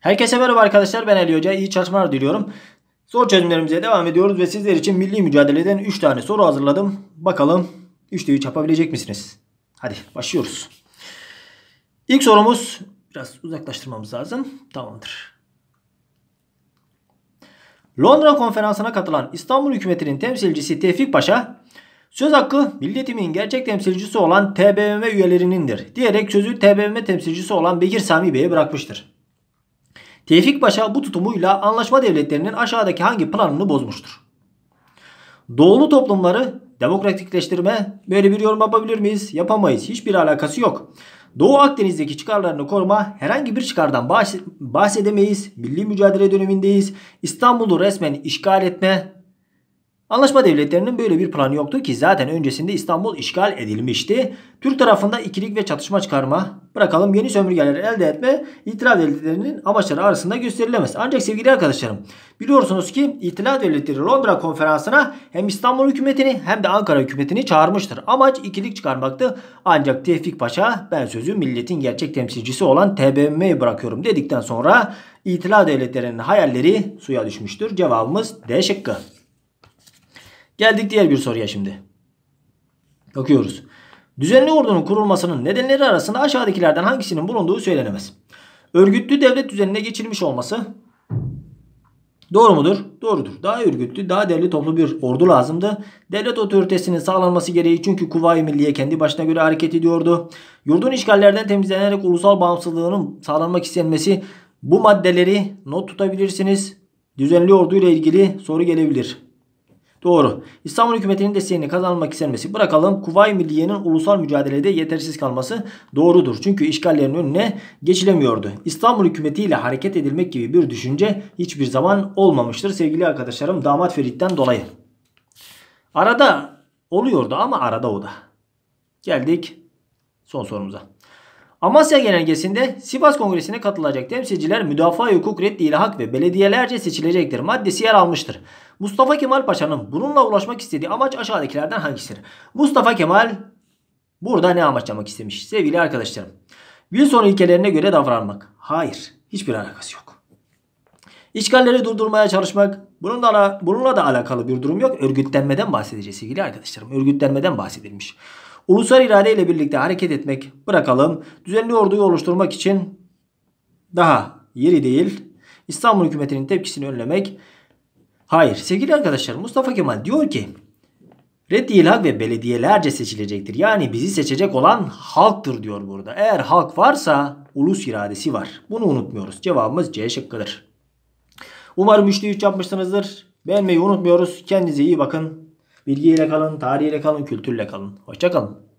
Herkese merhaba arkadaşlar ben Ali Hoca. İyi çalışmalar diliyorum. Soru çözümlerimize devam ediyoruz ve sizler için milli mücadeleden 3 tane soru hazırladım. Bakalım 3'te 3 yapabilecek misiniz? Hadi başlıyoruz. İlk sorumuz biraz uzaklaştırmamız lazım. Tamamdır. Londra konferansına katılan İstanbul hükümetinin temsilcisi Tevfik Paşa söz hakkı milletimin gerçek temsilcisi olan TBMM üyelerinindir diyerek sözü TBMM temsilcisi olan Bekir Sami Bey'e bırakmıştır. Tevfik Paşa bu tutumuyla anlaşma devletlerinin aşağıdaki hangi planını bozmuştur? Doğulu toplumları demokratikleştirme böyle bir yorum yapabilir miyiz? Yapamayız. Hiçbir alakası yok. Doğu Akdeniz'deki çıkarlarını koruma herhangi bir çıkardan bahsedemeyiz. Milli mücadele dönemindeyiz. İstanbul'u resmen işgal etme Anlaşma devletlerinin böyle bir planı yoktu ki zaten öncesinde İstanbul işgal edilmişti. Türk tarafında ikilik ve çatışma çıkarma, bırakalım yeni sömürgeleri elde etme, itilaf devletlerinin amaçları arasında gösterilemez. Ancak sevgili arkadaşlarım biliyorsunuz ki itilaf devletleri Londra konferansına hem İstanbul hükümetini hem de Ankara hükümetini çağırmıştır. Amaç ikilik çıkarmaktı. Ancak Tevfik Paşa ben sözü milletin gerçek temsilcisi olan TBMM'ye bırakıyorum dedikten sonra itilaf devletlerinin hayalleri suya düşmüştür. Cevabımız D şıkkı. Geldik diğer bir soruya şimdi. Bakıyoruz. Düzenli ordunun kurulmasının nedenleri arasında aşağıdakilerden hangisinin bulunduğu söylenemez. Örgütlü devlet düzenine geçilmiş olması doğru mudur? Doğrudur. Daha örgütlü, daha devlet toplu bir ordu lazımdı. Devlet otoritesinin sağlanması gereği çünkü Kuvayi Milliye kendi başına göre hareket ediyordu. Yurdun işgallerden temizlenerek ulusal bağımsızlığının sağlanmak istenmesi bu maddeleri not tutabilirsiniz. Düzenli orduyla ilgili soru gelebilir. Doğru. İstanbul hükümetinin desteğini kazanmak istemesi bırakalım. Kuvay Milliye'nin ulusal mücadelede yetersiz kalması doğrudur. Çünkü işgallerin önüne geçilemiyordu. İstanbul hükümetiyle hareket edilmek gibi bir düşünce hiçbir zaman olmamıştır sevgili arkadaşlarım damat Ferit'ten dolayı. Arada oluyordu ama arada o da. Geldik son sorumuza. Amasya Genelgesi'nde Sivas Kongresi'ne katılacak temsilciler müdafaa hukuk reddiyle hak ve belediyelerce seçilecektir maddesi yer almıştır. Mustafa Kemal Paşa'nın bununla ulaşmak istediği amaç aşağıdakilerden hangisidir? Mustafa Kemal burada ne amaçlamak istemiş sevgili arkadaşlarım? Wilson ilkelerine göre davranmak. Hayır hiçbir alakası yok. İşgalleri durdurmaya çalışmak. Bununla da, bununla da alakalı bir durum yok. Örgütlenmeden bahsedeceğiz sevgili arkadaşlarım. Örgütlenmeden bahsedilmiş. Ulusal irade ile birlikte hareket etmek bırakalım. Düzenli orduyu oluşturmak için daha yeri değil. İstanbul hükümetinin tepkisini önlemek. Hayır sevgili arkadaşlar Mustafa Kemal diyor ki Reddi halk ve belediyelerce seçilecektir. Yani bizi seçecek olan halktır diyor burada. Eğer halk varsa ulus iradesi var. Bunu unutmuyoruz. Cevabımız C şıkkıdır. Umarım 3'te 3 yapmışsınızdır. Beğenmeyi unutmuyoruz. Kendinize iyi bakın. Bilgiyle kalın, tarihiyle kalın, kültürle kalın. Hoşçakalın.